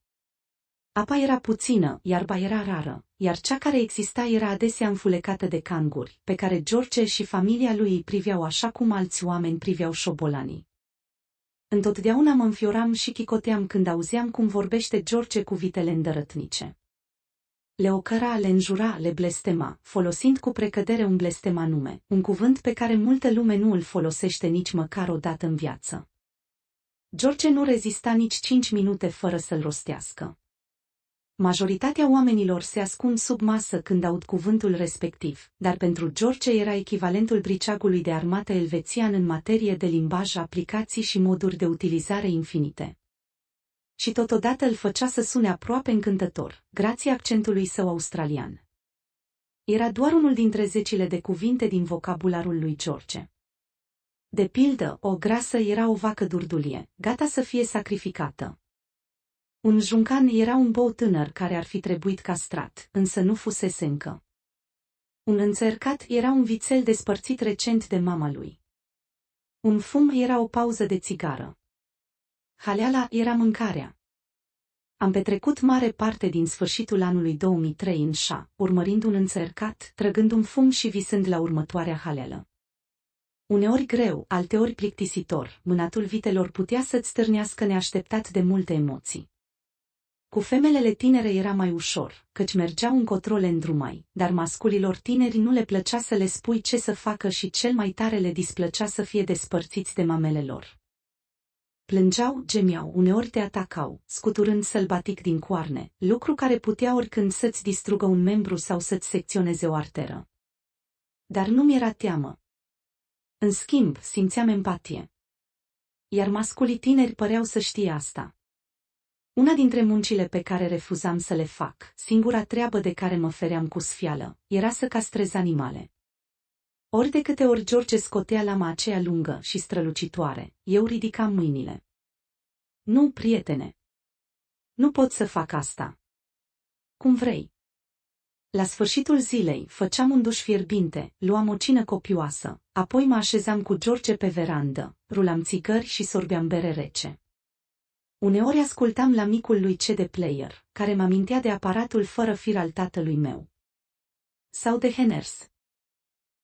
Apa era puțină, iarba era rară, iar cea care exista era adesea înfulecată de canguri, pe care George și familia lui îi priveau așa cum alți oameni priveau șobolanii. Întotdeauna mă înfioram și chicoteam când auzeam cum vorbește George cu vitele îndărătnice. Le ocăra, le înjura, le blestema, folosind cu precădere un blestema nume, un cuvânt pe care multă lume nu îl folosește nici măcar o dată în viață. George nu rezista nici cinci minute fără să-l rostească. Majoritatea oamenilor se ascund sub masă când aud cuvântul respectiv, dar pentru George era echivalentul briceagului de armată elvețian în materie de limbaj, aplicații și moduri de utilizare infinite. Și totodată îl făcea să sune aproape încântător, grație accentului său australian. Era doar unul dintre zecile de cuvinte din vocabularul lui George. De pildă, o grasă era o vacă durdulie, gata să fie sacrificată, un juncan era un bou tânăr care ar fi trebuit castrat, însă nu fusese încă. Un înțercat era un vițel despărțit recent de mama lui. Un fum era o pauză de țigară. Haleala era mâncarea. Am petrecut mare parte din sfârșitul anului 2003 în șa, urmărind un înțercat, trăgând un fum și visând la următoarea haleală. Uneori greu, alteori plictisitor, mânatul vitelor putea să-ți stârnească neașteptat de multe emoții. Cu femelele tinere era mai ușor, căci mergeau încotro le îndrumai, dar masculilor tineri nu le plăcea să le spui ce să facă și cel mai tare le displăcea să fie despărțiți de mamele lor. Plângeau, gemiau, uneori te atacau, scuturând sălbatic din coarne, lucru care putea oricând să-ți distrugă un membru sau să-ți secționeze o arteră. Dar nu mi-era teamă. În schimb, simțeam empatie. Iar masculii tineri păreau să știe asta. Una dintre muncile pe care refuzam să le fac, singura treabă de care mă feream cu sfială, era să castrez animale. Ori de câte ori George scotea lama aceea lungă și strălucitoare, eu ridicam mâinile. Nu, prietene. Nu pot să fac asta. Cum vrei. La sfârșitul zilei, făceam un duș fierbinte, luam o cină copioasă, apoi mă așezam cu George pe verandă, rulam țigări și sorbeam bere rece. Uneori ascultam la micul lui CD Player, care mă mintea de aparatul fără fir al tatălui meu. Sau de Heners.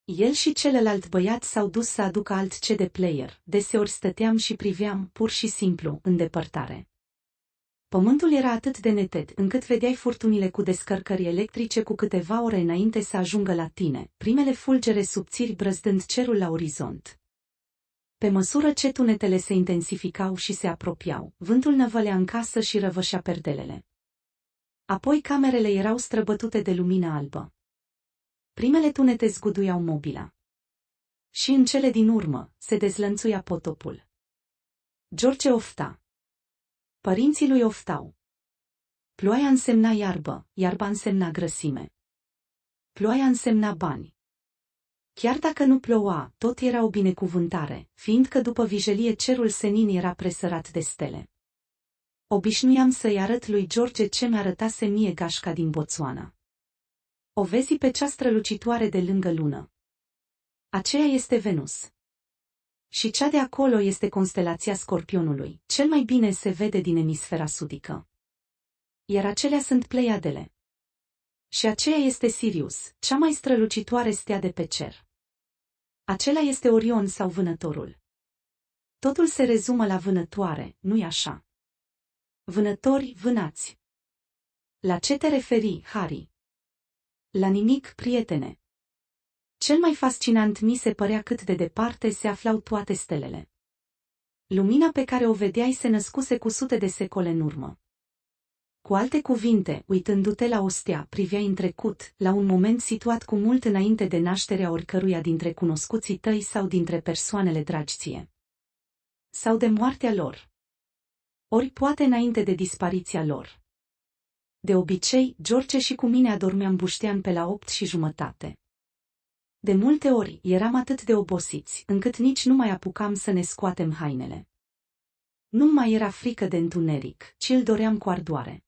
El și celălalt băiat s-au dus să aducă alt CD Player, deseori stăteam și priveam, pur și simplu, în depărtare. Pământul era atât de neted încât vedeai furtunile cu descărcări electrice cu câteva ore înainte să ajungă la tine, primele fulgere subțiri brăzdând cerul la orizont. Pe măsură ce tunetele se intensificau și se apropiau, vântul năvălea în casă și răvășea perdelele. Apoi camerele erau străbătute de lumină albă. Primele tunete zguduiau mobila. Și în cele din urmă, se dezlănțuia potopul. George ofta. Părinții lui oftau. Ploaia însemna iarbă, iarba însemna grăsime. Ploaia însemna bani, Chiar dacă nu ploua, tot era o binecuvântare, fiindcă după vijelie cerul senin era presărat de stele. Obișnuiam să-i arăt lui George ce mi-arătase mie gașca din Botswana. O vezi pe cea strălucitoare de lângă lună. Aceea este Venus. Și cea de acolo este constelația Scorpionului, cel mai bine se vede din emisfera sudică. Iar acelea sunt Pleiadele. Și aceea este Sirius, cea mai strălucitoare stea de pe cer. Acela este Orion sau vânătorul. Totul se rezumă la vânătoare, nu-i așa? Vânători, vânați. La ce te referi, Harry? La nimic, prietene. Cel mai fascinant mi se părea cât de departe se aflau toate stelele. Lumina pe care o vedeai se născuse cu sute de secole în urmă. Cu alte cuvinte, uitându-te la stea, priveai în trecut, la un moment situat cu mult înainte de nașterea oricăruia dintre cunoscuții tăi sau dintre persoanele dragi Sau de moartea lor. Ori poate înainte de dispariția lor. De obicei, George și cu mine adormeam buștean pe la opt și jumătate. De multe ori eram atât de obosiți, încât nici nu mai apucam să ne scoatem hainele. Nu mai era frică de întuneric, ci îl doream cu ardoare.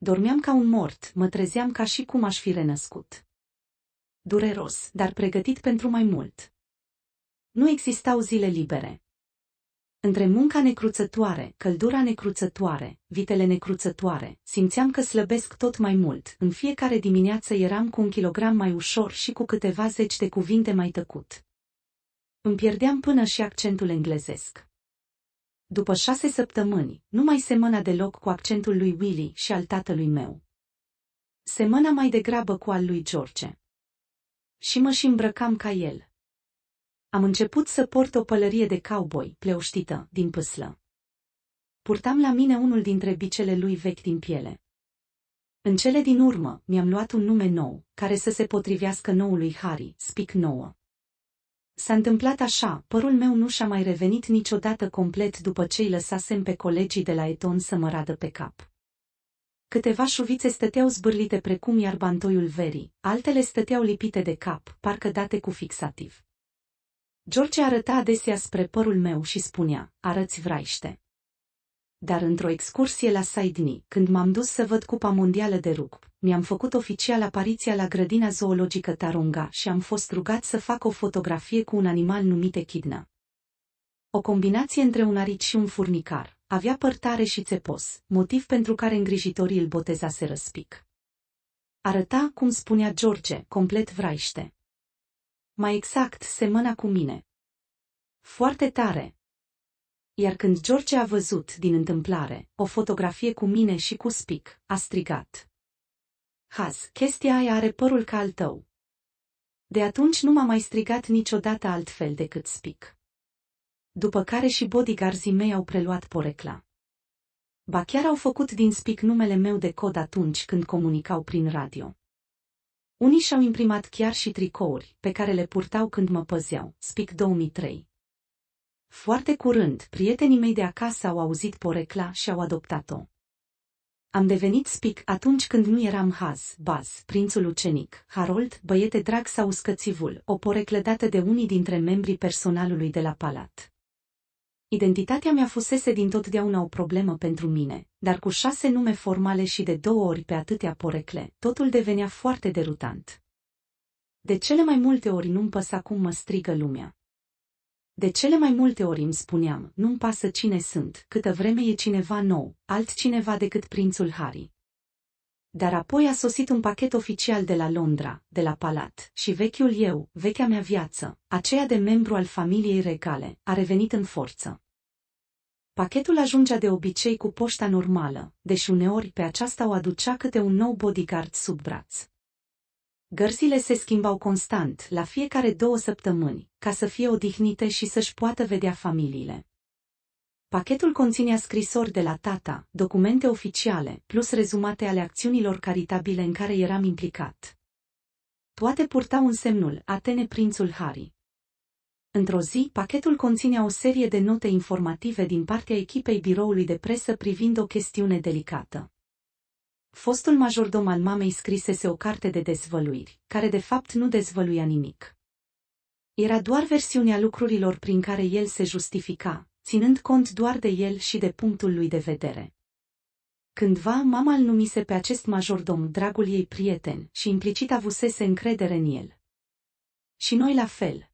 Dormeam ca un mort, mă trezeam ca și cum aș fi renăscut. Dureros, dar pregătit pentru mai mult. Nu existau zile libere. Între munca necruțătoare, căldura necruțătoare, vitele necruțătoare, simțeam că slăbesc tot mai mult. În fiecare dimineață eram cu un kilogram mai ușor și cu câteva zeci de cuvinte mai tăcut. Îmi pierdeam până și accentul englezesc. După șase săptămâni, nu mai semăna deloc cu accentul lui Willy și al tatălui meu. Semăna mai degrabă cu al lui George. Și mă și îmbrăcam ca el. Am început să port o pălărie de cowboy, pleoștită, din pâslă. Purtam la mine unul dintre bicele lui vechi din piele. În cele din urmă, mi-am luat un nume nou, care să se potrivească noului Harry, Spic nouă. S-a întâmplat așa, părul meu nu și-a mai revenit niciodată complet după ce îi lăsasem pe colegii de la Eton să mă radă pe cap. Câteva șuvițe stăteau zbârlite precum iarbantoiul bantoiul verii, altele stăteau lipite de cap, parcă date cu fixativ. George arăta adesea spre părul meu și spunea, arăți vraiște. Dar într-o excursie la Saidni, când m-am dus să văd Cupa Mondială de Rugby, mi-am făcut oficial apariția la grădina zoologică Taronga și am fost rugat să fac o fotografie cu un animal numit echidna. O combinație între un arici și un furnicar, avea părtare și țepos, motiv pentru care îngrijitorii îl botezase răspic. Arăta, cum spunea George, complet vraiște. Mai exact, semăna cu mine. Foarte tare, iar când George a văzut, din întâmplare, o fotografie cu mine și cu Spic, a strigat. Haz, chestia aia are părul ca al tău. De atunci nu m-a mai strigat niciodată altfel decât spic. După care și bodyguardii mei au preluat porecla. Ba chiar au făcut din spic numele meu de cod atunci când comunicau prin radio. Unii și-au imprimat chiar și tricouri, pe care le purtau când mă păzeau, Spic 2003. Foarte curând, prietenii mei de acasă au auzit porecla și au adoptat-o. Am devenit spic atunci când nu eram Haz, Baz, prințul ucenic, Harold, băiete drag sau uscățivul, o poreclă dată de unii dintre membrii personalului de la palat. Identitatea mea fusese totdeauna o problemă pentru mine, dar cu șase nume formale și de două ori pe atâtea porecle, totul devenea foarte derutant. De cele mai multe ori nu-mi păsa cum mă strigă lumea, de cele mai multe ori îmi spuneam, nu-mi pasă cine sunt, câtă vreme e cineva nou, altcineva decât prințul Harry. Dar apoi a sosit un pachet oficial de la Londra, de la palat, și vechiul eu, vechea mea viață, aceea de membru al familiei regale, a revenit în forță. Pachetul ajungea de obicei cu poșta normală, deși uneori pe aceasta o aducea câte un nou bodyguard sub braț. Gărzile se schimbau constant, la fiecare două săptămâni, ca să fie odihnite și să-și poată vedea familiile. Pachetul conținea scrisori de la tata, documente oficiale, plus rezumate ale acțiunilor caritabile în care eram implicat. Toate purtau un semnul, Atene Prințul Harry. Într-o zi, pachetul conținea o serie de note informative din partea echipei biroului de presă privind o chestiune delicată fostul majordom al mamei scrisese o carte de dezvăluiri, care de fapt nu dezvăluia nimic. Era doar versiunea lucrurilor prin care el se justifica, ținând cont doar de el și de punctul lui de vedere. Cândva, mama îl numise pe acest majordom dragul ei prieten și implicit avusese încredere în el. Și noi la fel.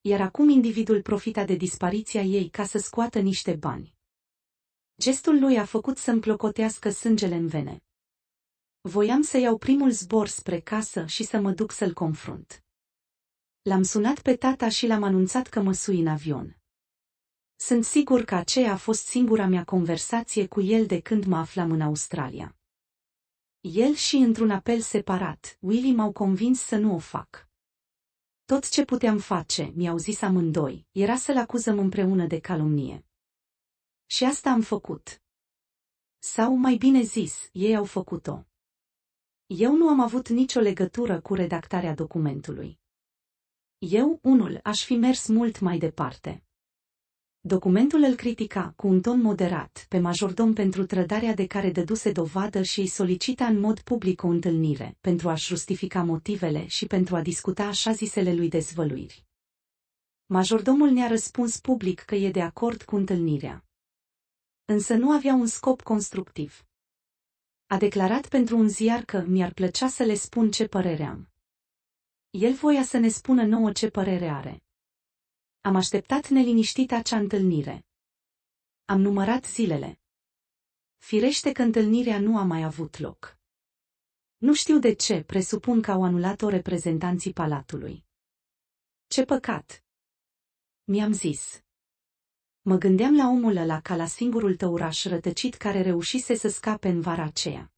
Iar acum individul profita de dispariția ei ca să scoată niște bani. Gestul lui a făcut să-mi clocotească sângele în vene. Voiam să iau primul zbor spre casă și să mă duc să-l confrunt. L-am sunat pe tata și l-am anunțat că mă sui în avion. Sunt sigur că aceea a fost singura mea conversație cu el de când mă aflam în Australia. El și într-un apel separat, Willy m-au convins să nu o fac. Tot ce puteam face, mi-au zis amândoi, era să-l acuzăm împreună de calomnie. Și asta am făcut. Sau mai bine zis, ei au făcut-o. Eu nu am avut nicio legătură cu redactarea documentului. Eu, unul, aș fi mers mult mai departe. Documentul îl critica cu un ton moderat pe majordom pentru trădarea de care dăduse dovadă și îi solicita în mod public o întâlnire, pentru a-și justifica motivele și pentru a discuta așa zisele lui dezvăluiri. Majordomul ne-a răspuns public că e de acord cu întâlnirea însă nu avea un scop constructiv. A declarat pentru un ziar că mi-ar plăcea să le spun ce părere am. El voia să ne spună nouă ce părere are. Am așteptat neliniștit acea întâlnire. Am numărat zilele. Firește că întâlnirea nu a mai avut loc. Nu știu de ce, presupun că au anulat-o reprezentanții palatului. Ce păcat! Mi-am zis. Mă gândeam la omul ăla ca la singurul tăuraș rătăcit care reușise să scape în vara aceea.